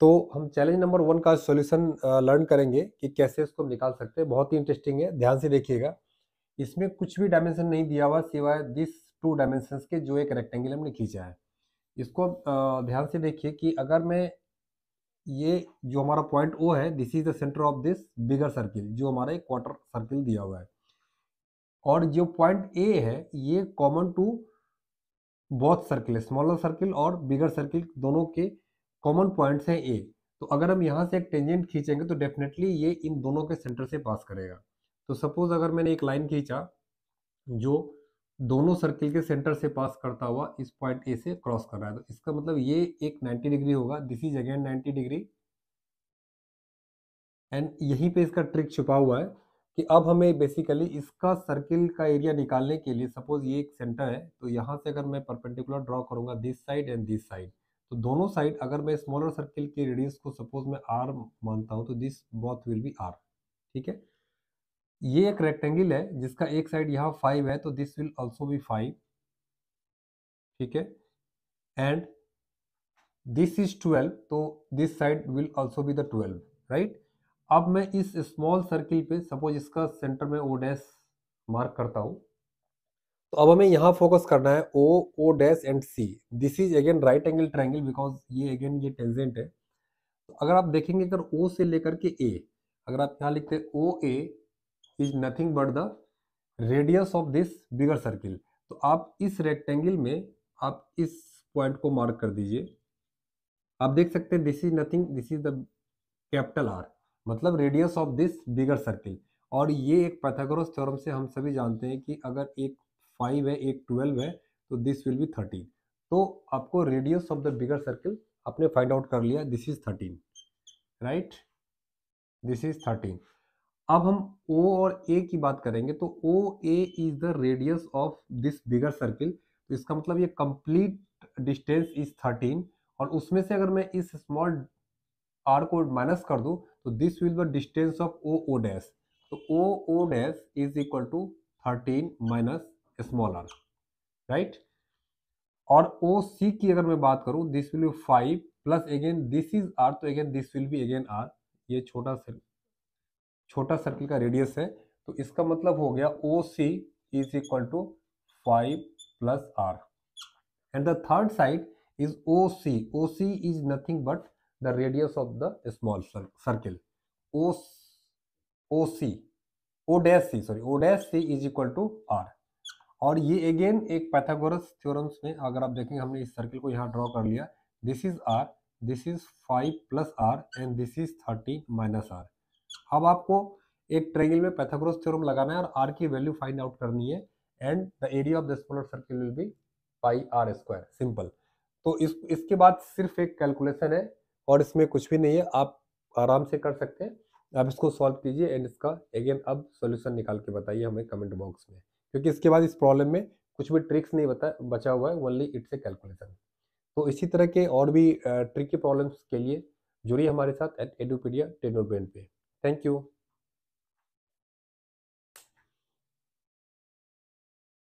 तो हम challenge number one का सॉल्यूशन लर्न करेंगे कि कैसे इसको हम निकाल सकते हैं बहुत ही इंटरेस्टिंग है ध्यान से देखिएगा इसमें कुछ भी डायमेंशन नहीं दिया हुआ सिवाय दिस टू डायमेंशन के जो एक रेक्टेंगल हमने खींचा है इसको ध्यान से देखिए कि अगर मैं ये जो हमारा पॉइंट ओ है this is the centre of this bigger circle जो हमारा एक क्वार्टर सर्किल दिया हुआ है और जो पॉइंट ए है ये common to both circle smaller circle और बिगर सर्किल दोनों के कॉमन पॉइंट्स हैं ए तो अगर हम यहाँ से एक टेंजेंट खींचेंगे तो डेफिनेटली ये इन दोनों के सेंटर से पास करेगा तो सपोज अगर मैंने एक लाइन खींचा जो दोनों सर्किल के सेंटर से पास करता हुआ इस पॉइंट ए से क्रॉस कर रहा है तो इसका मतलब ये एक 90 डिग्री होगा this is again 90 degree and यहीं पे इसका ट्रिक छुपा हुआ है कि अब हमें बेसिकली इसका सर्किल का एरिया निकालने के लिए सपोज ये एक सेंटर है तो यहाँ से अगर मैं परपेंडिकुलर ड्रॉ करूंगा this side and this side तो दोनों साइड अगर मैं स्मॉलर सर्किल के रेडियस को सपोज मैं आर मानता हूँ तो this both will be R ठीक है ये एक रेक्टेंगल है जिसका एक साइड यहाँ फाइव है तो this will also be five ठीक है एंड दिस इज ट्वेल्व तो this side will also be the twelve right अब मैं इस स्मॉल सर्किल पे सपोज इसका सेंटर में ओडेस मार्क करता हूँ तो अब हमें यहाँ फोकस करना है O O dash and C this is again right angle triangle because ये अगेन ये टेंजेंट है तो अगर आप देखेंगे अगर ओ से लेकर के ए अगर आप यहाँ लिखते O A is nothing but the radius of this bigger circle तो आप इस रेक्टेंगल में आप इस पॉइंट को मार्क कर दीजिए आप देख सकते हैं this is nothing this is the capital R मतलब radius of this bigger circle और ये एक पैथागोरस थ्योरम से हम सभी जानते हैं कि अगर एक फाइव है एक ट्वेल्व है तो दिस विल बी थर्टीन तो आपको radius of the bigger circle आपने फाइंड आउट कर लिया this is thirteen right this is thirteen अब हम ओ और ए की बात करेंगे तो O A is the radius of this bigger circle तो इसका मतलब ये कंप्लीट डिस्टेंस इज थर्टीन और उसमें से अगर मैं इस स्मॉल आर को माइनस कर दूं तो this will the distance of O O dash तो O O dash is equal to thirteen minus small R right और ओ सी की अगर मैं बात करूं this will be five plus again this is R तो again this will be again R ये छोटा सर छोटा सर्किल का रेडियस है तो इसका मतलब हो गया O C is equal to five plus R and the third side is O C O C is nothing but the radius of the small circle O C O dash C sorry O dash C is equal to R और ये again एक Pythagoras theorems में अगर आप देखेंगे हमने इस circle को यहाँ ड्रॉ कर लिया this is R this is five plus R and this is thirty minus R अब आपको एक ट्रेंगल में पैथागोरस थ्योरम लगाना है और आर की वैल्यू फाइंड आउट करनी है and the area of the smaller circle will be pi R square simple तो इस इसके बाद सिर्फ एक कैलकुलेशन है और इसमें कुछ भी नहीं है आप आराम से कर सकते हैं आप इसको सॉल्व कीजिए एंड इसका अगेन अब सॉल्यूशन निकाल के बताइए हमें कमेंट बॉक्स में क्योंकि इसके बाद इस प्रॉब्लम में कुछ भी ट्रिक्स नहीं बता बचा हुआ है ओनली इट्स ए कैलकुलेशन तो इसी तरह के और भी ट्रिकी प्रॉब्लम्स के लिए जुड़िए हमारे साथ एट एडोपीडिया टेनोर पे थैंक यू